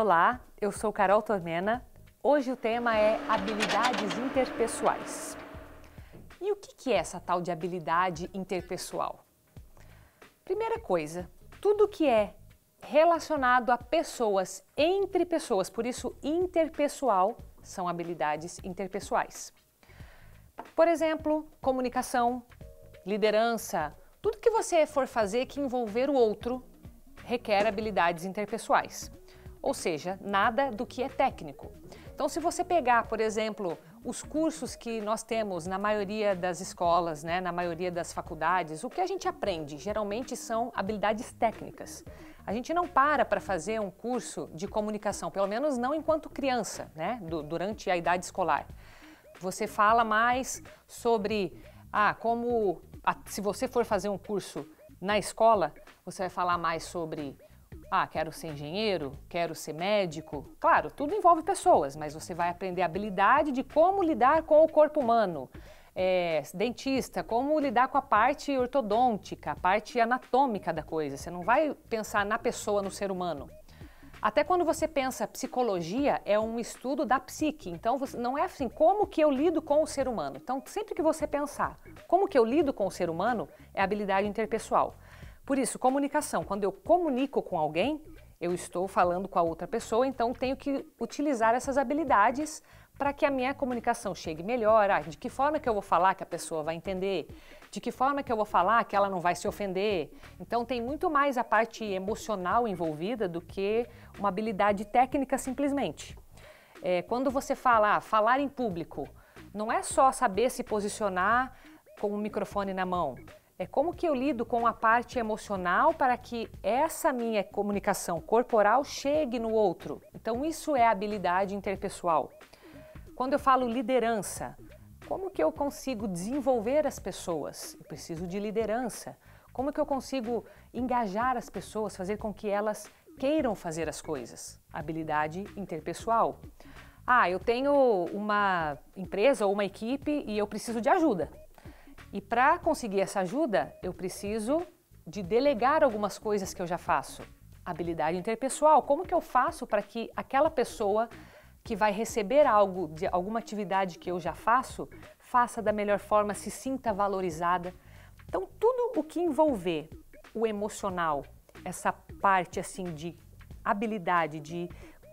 Olá, eu sou Carol Tormena. Hoje o tema é habilidades interpessoais. E o que é essa tal de habilidade interpessoal? Primeira coisa, tudo que é relacionado a pessoas entre pessoas, por isso interpessoal, são habilidades interpessoais. Por exemplo, comunicação, liderança, tudo que você for fazer que envolver o outro requer habilidades interpessoais ou seja, nada do que é técnico. Então, se você pegar, por exemplo, os cursos que nós temos na maioria das escolas, né, na maioria das faculdades, o que a gente aprende geralmente são habilidades técnicas. A gente não para para fazer um curso de comunicação, pelo menos não enquanto criança, né, do, durante a idade escolar. Você fala mais sobre ah, como a, se você for fazer um curso na escola, você vai falar mais sobre ah, quero ser engenheiro, quero ser médico. Claro, tudo envolve pessoas, mas você vai aprender a habilidade de como lidar com o corpo humano. É, dentista, como lidar com a parte ortodôntica, a parte anatômica da coisa. Você não vai pensar na pessoa, no ser humano. Até quando você pensa psicologia, é um estudo da psique. Então, não é assim, como que eu lido com o ser humano? Então, sempre que você pensar como que eu lido com o ser humano, é habilidade interpessoal. Por isso, comunicação. Quando eu comunico com alguém, eu estou falando com a outra pessoa, então tenho que utilizar essas habilidades para que a minha comunicação chegue melhor. Ah, de que forma que eu vou falar que a pessoa vai entender? De que forma que eu vou falar que ela não vai se ofender? Então tem muito mais a parte emocional envolvida do que uma habilidade técnica simplesmente. É, quando você fala ah, falar em público, não é só saber se posicionar com o microfone na mão é como que eu lido com a parte emocional para que essa minha comunicação corporal chegue no outro. Então isso é habilidade interpessoal. Quando eu falo liderança, como que eu consigo desenvolver as pessoas? Eu preciso de liderança. Como que eu consigo engajar as pessoas, fazer com que elas queiram fazer as coisas? Habilidade interpessoal. Ah, eu tenho uma empresa ou uma equipe e eu preciso de ajuda. E para conseguir essa ajuda, eu preciso de delegar algumas coisas que eu já faço. Habilidade interpessoal, como que eu faço para que aquela pessoa que vai receber algo de alguma atividade que eu já faço, faça da melhor forma, se sinta valorizada. Então, tudo o que envolver o emocional, essa parte assim de habilidade, de,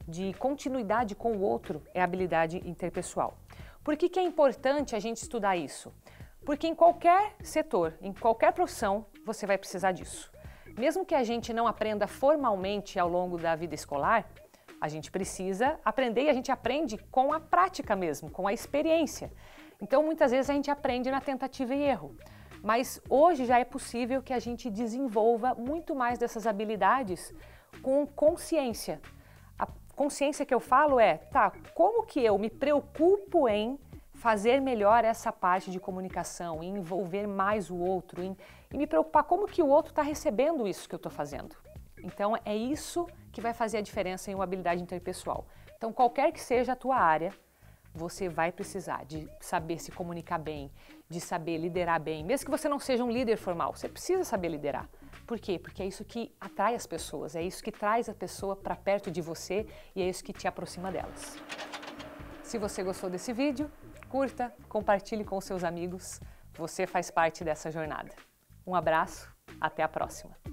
de continuidade com o outro, é habilidade interpessoal. Por que, que é importante a gente estudar isso? Porque em qualquer setor, em qualquer profissão, você vai precisar disso. Mesmo que a gente não aprenda formalmente ao longo da vida escolar, a gente precisa aprender e a gente aprende com a prática mesmo, com a experiência. Então, muitas vezes a gente aprende na tentativa e erro. Mas hoje já é possível que a gente desenvolva muito mais dessas habilidades com consciência. A consciência que eu falo é, tá, como que eu me preocupo em fazer melhor essa parte de comunicação, em envolver mais o outro, em, em me preocupar como que o outro está recebendo isso que eu estou fazendo. Então é isso que vai fazer a diferença em uma habilidade interpessoal. Então qualquer que seja a tua área, você vai precisar de saber se comunicar bem, de saber liderar bem. Mesmo que você não seja um líder formal, você precisa saber liderar. Por quê? Porque é isso que atrai as pessoas, é isso que traz a pessoa para perto de você e é isso que te aproxima delas. Se você gostou desse vídeo, curta, compartilhe com seus amigos. Você faz parte dessa jornada. Um abraço, até a próxima.